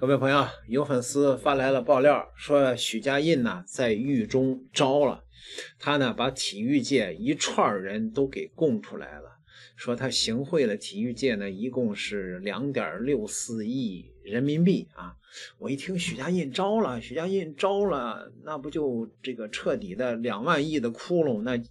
各位朋友，有粉丝发来了爆料，说许家印呢在狱中招了，他呢把体育界一串人都给供出来了，说他行贿了体育界呢一共是两点六四亿人民币啊！我一听许家印招了，许家印招了，那不就这个彻底的两万亿的窟窿那？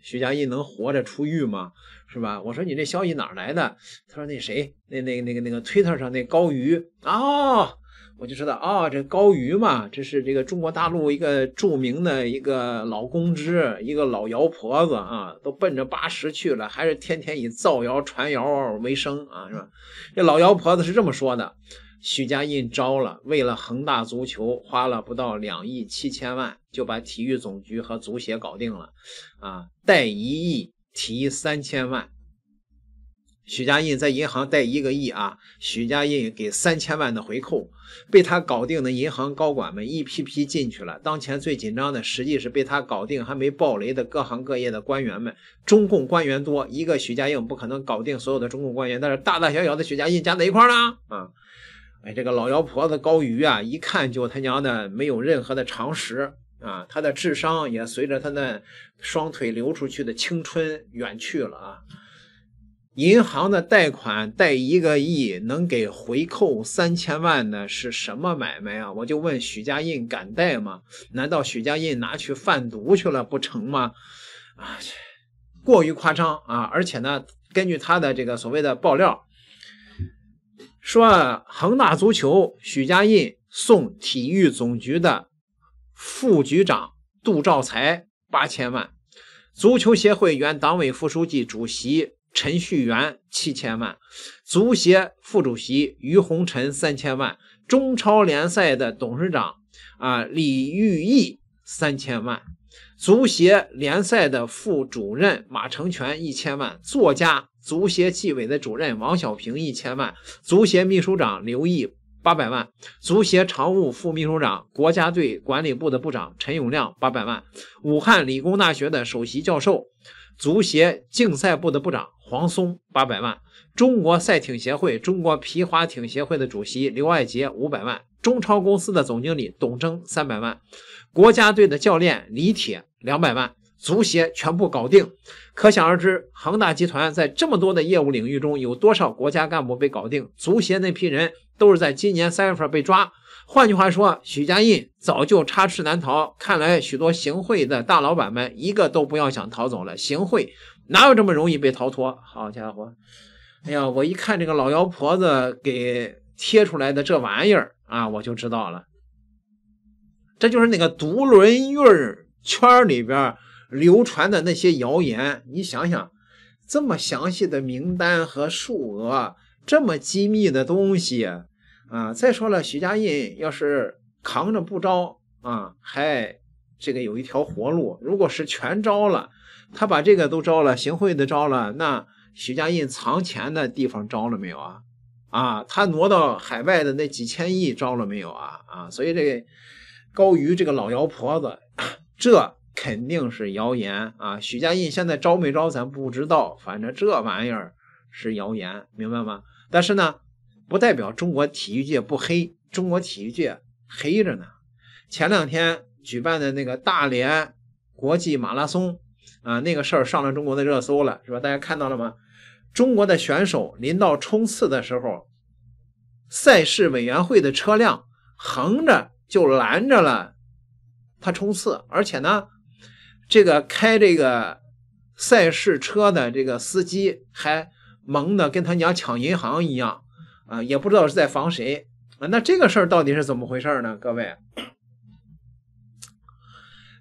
徐佳印能活着出狱吗？是吧？我说你这消息哪来的？他说那谁那那个那个那个 Twitter 上那高瑜哦，我就知道哦，这高瑜嘛，这是这个中国大陆一个著名的一个老公知，一个老姚婆子啊，都奔着八十去了，还是天天以造谣传谣为生啊，是吧？这老姚婆子是这么说的。许家印招了，为了恒大足球花了不到两亿七千万就把体育总局和足协搞定了，啊，贷一亿提三千万。许家印在银行贷一个亿啊，许家印给三千万的回扣，被他搞定的银行高管们一批批进去了。当前最紧张的，实际是被他搞定还没暴雷的各行各业的官员们。中共官员多，一个许家印不可能搞定所有的中共官员，但是大大小小的许家印加在一块儿了啊。哎，这个老妖婆子高瑜啊，一看就他娘的没有任何的常识啊！她的智商也随着她那双腿流出去的青春远去了啊！银行的贷款贷一个亿，能给回扣三千万呢，是什么买卖啊？我就问许家印敢贷吗？难道许家印拿去贩毒去了不成吗？啊，过于夸张啊！而且呢，根据他的这个所谓的爆料。说恒大足球，许家印送体育总局的副局长杜兆才八千万，足球协会原党委副书记、主席陈旭元七千万，足协副主席于洪臣三千万，中超联赛的董事长啊李玉毅三千万，足协联赛的副主任马成全一千万，作家。足协纪委的主任王小平一千万，足协秘书长刘毅八百万，足协常务副秘书长、国家队管理部的部长陈永亮八百万，武汉理工大学的首席教授、足协竞赛部的部长黄松八百万，中国赛艇协会、中国皮划艇协会的主席刘爱杰五百万，中超公司的总经理董征三百万，国家队的教练李铁两百万。足协全部搞定，可想而知，恒大集团在这么多的业务领域中，有多少国家干部被搞定？足协那批人都是在今年三月份被抓。换句话说，许家印早就插翅难逃。看来许多行贿的大老板们，一个都不要想逃走了。行贿哪有这么容易被逃脱？好家伙，哎呀，我一看这个老妖婆子给贴出来的这玩意儿啊，我就知道了，这就是那个独轮运儿圈里边。流传的那些谣言，你想想，这么详细的名单和数额，这么机密的东西啊！再说了，徐家印要是扛着不招啊，还这个有一条活路。如果是全招了，他把这个都招了，行贿的招了，那徐家印藏钱的地方招了没有啊？啊，他挪到海外的那几千亿招了没有啊？啊，所以这高于这个老妖婆子，这。肯定是谣言啊！许家印现在招没招咱不知道，反正这玩意儿是谣言，明白吗？但是呢，不代表中国体育界不黑，中国体育界黑着呢。前两天举办的那个大连国际马拉松啊，那个事儿上了中国的热搜了，是吧？大家看到了吗？中国的选手临到冲刺的时候，赛事委员会的车辆横着就拦着了他冲刺，而且呢。这个开这个赛事车的这个司机还蒙的跟他娘抢银行一样，啊，也不知道是在防谁啊。那这个事儿到底是怎么回事呢？各位，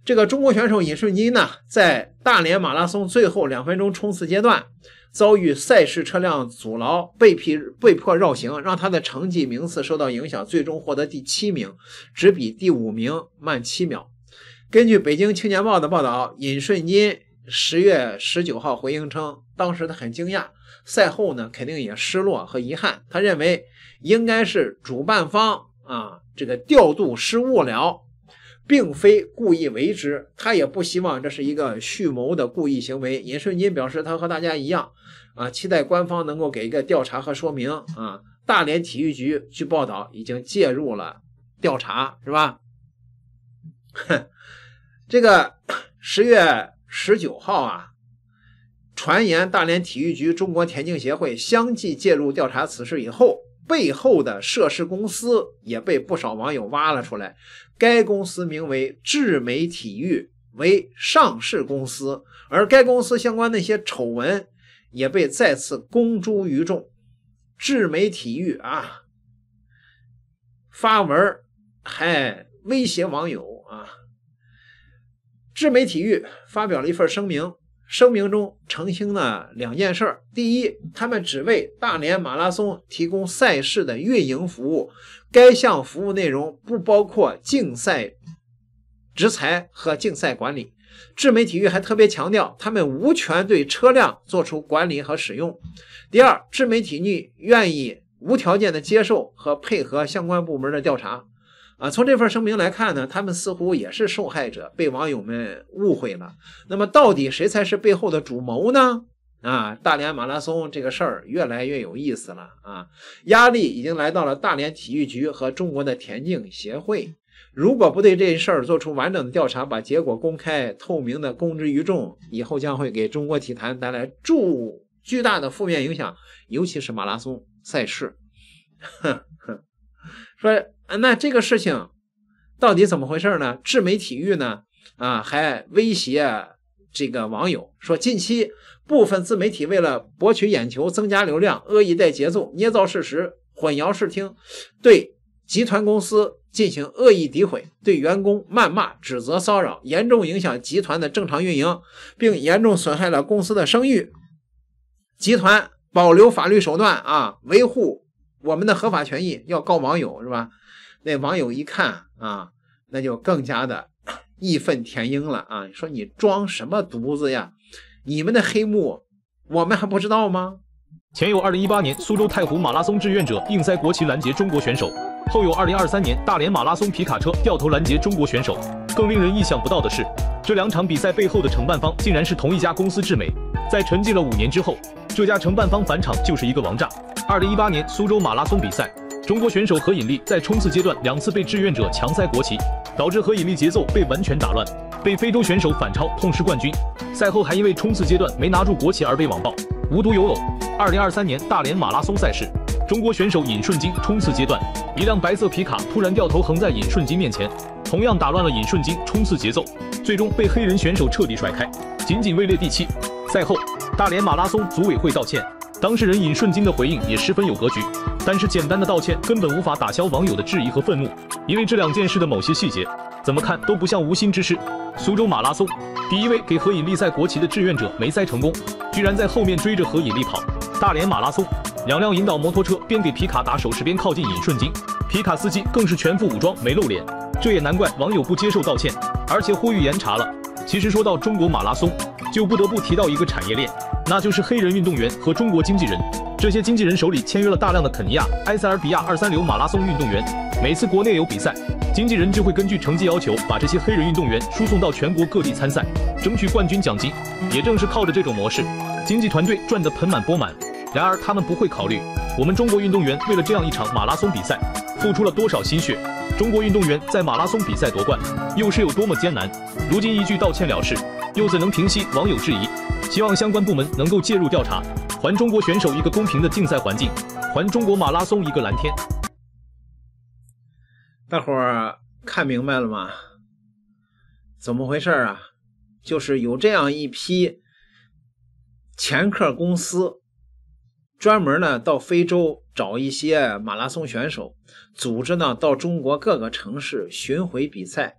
这个中国选手尹顺金呢，在大连马拉松最后两分钟冲刺阶段遭遇赛事车辆阻挠，被批被迫绕行，让他的成绩名次受到影响，最终获得第七名，只比第五名慢七秒。根据《北京青年报》的报道，尹顺金十月十九号回应称，当时他很惊讶，赛后呢肯定也失落和遗憾。他认为应该是主办方啊这个调度失误了，并非故意为之。他也不希望这是一个蓄谋的故意行为。尹顺金表示，他和大家一样啊，期待官方能够给一个调查和说明啊。大连体育局据报道已经介入了调查，是吧？哼，这个十月十九号啊，传言大连体育局、中国田径协会相继介入调查此事以后，背后的涉事公司也被不少网友挖了出来。该公司名为智美体育，为上市公司，而该公司相关那些丑闻也被再次公诸于众。智美体育啊，发文还威胁网友。智美体育发表了一份声明，声明中澄清了两件事儿。第一，他们只为大连马拉松提供赛事的运营服务，该项服务内容不包括竞赛执裁和竞赛管理。智美体育还特别强调，他们无权对车辆做出管理和使用。第二，智美体育愿意无条件的接受和配合相关部门的调查。啊，从这份声明来看呢，他们似乎也是受害者，被网友们误会了。那么，到底谁才是背后的主谋呢？啊，大连马拉松这个事儿越来越有意思了啊！压力已经来到了大连体育局和中国的田径协会。如果不对这事儿做出完整的调查，把结果公开透明的公之于众，以后将会给中国体坛带来巨巨大的负面影响，尤其是马拉松赛事。呵 呵说。那这个事情到底怎么回事呢？智美体育呢？啊，还威胁这个网友说，近期部分自媒体为了博取眼球、增加流量，恶意带节奏、捏造事实、混淆视听，对集团公司进行恶意诋毁，对员工谩骂、指责、骚扰，严重影响集团的正常运营，并严重损害了公司的声誉。集团保留法律手段啊，维护。我们的合法权益要告网友是吧？那网友一看啊，那就更加的义愤填膺了啊！说你装什么犊子呀？你们的黑幕我们还不知道吗？前有2018年苏州太湖马拉松志愿者硬塞国旗拦截中国选手，后有2023年大连马拉松皮卡车掉头拦截中国选手。更令人意想不到的是，这两场比赛背后的承办方竟然是同一家公司——智美。在沉寂了五年之后，这家承办方返场就是一个王炸。二零一八年苏州马拉松比赛，中国选手何引丽在冲刺阶段两次被志愿者强塞国旗，导致何引丽节奏被完全打乱，被非洲选手反超，痛失冠军。赛后还因为冲刺阶段没拿住国旗而被网暴。无独有偶，二零二三年大连马拉松赛事，中国选手尹顺金冲刺阶段，一辆白色皮卡突然掉头横在尹顺金面前，同样打乱了尹顺金冲刺节奏，最终被黑人选手彻底甩开，仅仅位列第七。赛后，大连马拉松组委会道歉。当事人尹顺金的回应也十分有格局，但是简单的道歉根本无法打消网友的质疑和愤怒，因为这两件事的某些细节，怎么看都不像无心之失。苏州马拉松，第一位给何引力赛国旗的志愿者没赛成功，居然在后面追着何引力跑；大连马拉松，两辆引导摩托车边给皮卡打手势边靠近尹顺金，皮卡司机更是全副武装没露脸。这也难怪网友不接受道歉，而且呼吁严查了。其实说到中国马拉松，就不得不提到一个产业链，那就是黑人运动员和中国经纪人。这些经纪人手里签约了大量的肯尼亚、埃塞俄比亚二三流马拉松运动员，每次国内有比赛，经纪人就会根据成绩要求把这些黑人运动员输送到全国各地参赛，争取冠军奖金。也正是靠着这种模式，经纪团队赚得盆满钵满。然而他们不会考虑，我们中国运动员为了这样一场马拉松比赛付出了多少心血，中国运动员在马拉松比赛夺冠又是有多么艰难。如今一句道歉了事。又怎能平息网友质疑？希望相关部门能够介入调查，还中国选手一个公平的竞赛环境，还中国马拉松一个蓝天。大伙儿看明白了吗？怎么回事啊？就是有这样一批前客公司，专门呢到非洲找一些马拉松选手，组织呢到中国各个城市巡回比赛。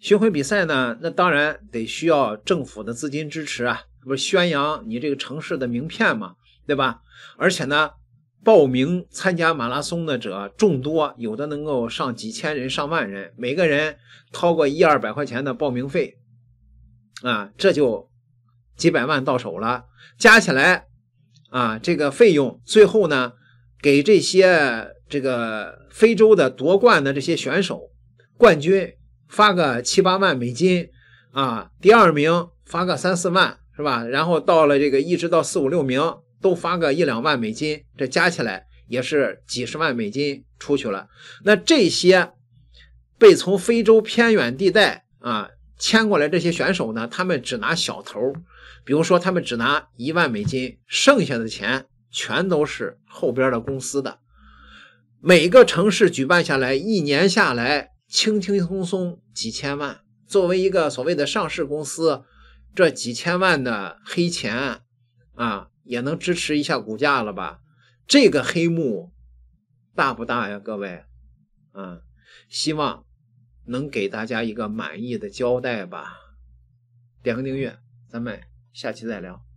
巡回比赛呢，那当然得需要政府的资金支持啊，不是宣扬你这个城市的名片嘛，对吧？而且呢，报名参加马拉松的者众多，有的能够上几千人、上万人，每个人掏个一二百块钱的报名费，啊，这就几百万到手了，加起来，啊，这个费用最后呢，给这些这个非洲的夺冠的这些选手冠军。发个七八万美金，啊，第二名发个三四万，是吧？然后到了这个一直到四五六名都发个一两万美金，这加起来也是几十万美金出去了。那这些被从非洲偏远地带啊迁过来这些选手呢，他们只拿小头，比如说他们只拿一万美金，剩下的钱全都是后边的公司的。每个城市举办下来，一年下来。轻轻松松几千万，作为一个所谓的上市公司，这几千万的黑钱啊，也能支持一下股价了吧？这个黑幕大不大呀，各位？啊，希望能给大家一个满意的交代吧。点个订阅，咱们下期再聊。